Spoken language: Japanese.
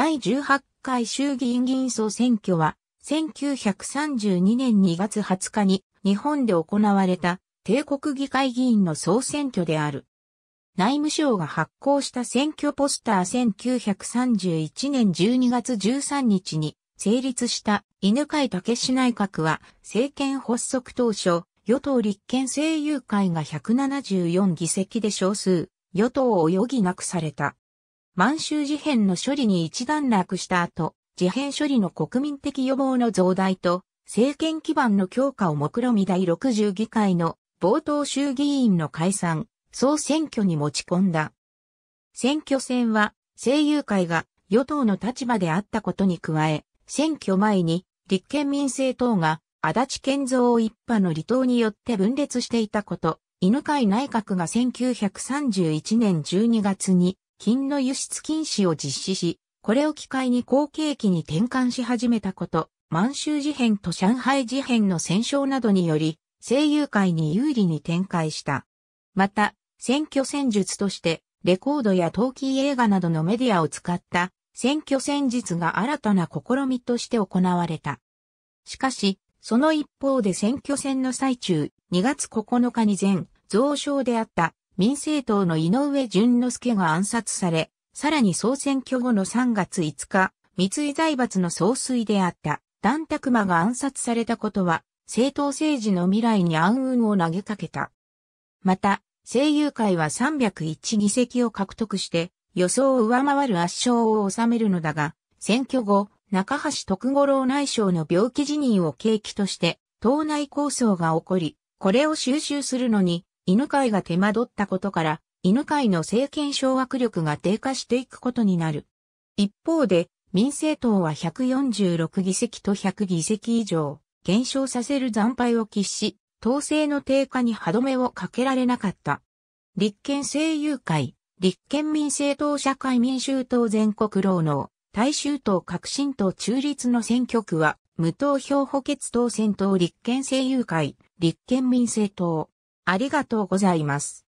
第18回衆議院議員総選挙は、1932年2月20日に日本で行われた帝国議会議員の総選挙である。内務省が発行した選挙ポスター1931年12月13日に成立した犬飼武氏内閣は政権発足当初、与党立憲政友会が174議席で少数、与党を余儀なくされた。満州事変の処理に一段落した後、事変処理の国民的予防の増大と、政権基盤の強化を目論み第60議会の冒頭衆議院の解散、総選挙に持ち込んだ。選挙戦は、政友会が与党の立場であったことに加え、選挙前に立憲民政党が足立健三一派の離党によって分裂していたこと、犬飼内閣が1931年12月に金の輸出禁止を実施し、これを機会に後継機に転換し始めたこと、満州事変と上海事変の戦勝などにより、声優界に有利に展開した。また、選挙戦術として、レコードや陶器映画などのメディアを使った選挙戦術が新たな試みとして行われた。しかし、その一方で選挙戦の最中、2月9日に前、増床であった民政党の井上淳之介が暗殺され、さらに総選挙後の3月5日、三井財閥の総帥であった段卓馬が暗殺されたことは、政党政治の未来に暗雲を投げかけた。また、声優会は301議席を獲得して、予想を上回る圧勝を収めるのだが、選挙後、中橋徳五郎内相の病気辞任を契機として、党内抗争が起こり、これを収集するのに、犬飼が手間取ったことから、犬飼の政権掌握力が低下していくことになる。一方で、民政党は146議席と100議席以上、減少させる惨敗を喫し、統制の低下に歯止めをかけられなかった。立憲政友会、立憲民政党社会民衆党全国労農、大衆党革新党中立の選挙区は、無投票補欠党選党立憲政友会、立憲民政党、ありがとうございます。